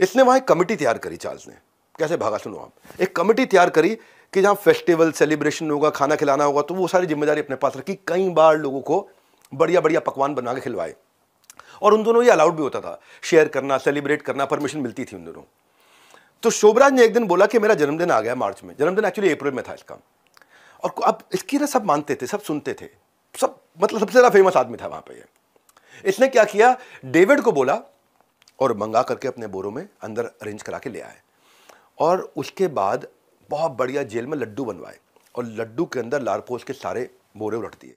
इसने वहाँ एक कमेटी तैयार करी चार्ल्स ने कैसे भागा सुनो आप एक कमेटी तैयार करी कि जहाँ फेस्टिवल सेलिब्रेशन होगा खाना खिलाना होगा तो वो सारी जिम्मेदारी अपने पास रखी कई बार लोगों को बढ़िया बढ़िया पकवान बना के खिलवाए और उन दोनों ये अलाउड भी होता था शेयर करना सेलिब्रेट करना परमिशन मिलती थी उन दोनों तो शोभराज ने एक दिन बोला कि मेरा जन्मदिन आ गया मार्च में जन्मदिन एक्चुअली अप्रैल में था इसका और अब इसकी ना सब मानते थे सब सुनते थे सब मतलब सबसे ज़्यादा फेमस आदमी था वहाँ पर ये इसने क्या किया डेविड को बोला और मंगा करके अपने बोरों में अंदर अरेंज करा के ले आए और उसके बाद बहुत बढ़िया जेल में लड्डू बनवाए और लड्डू के अंदर लारपोस के सारे बोरे उलट दिए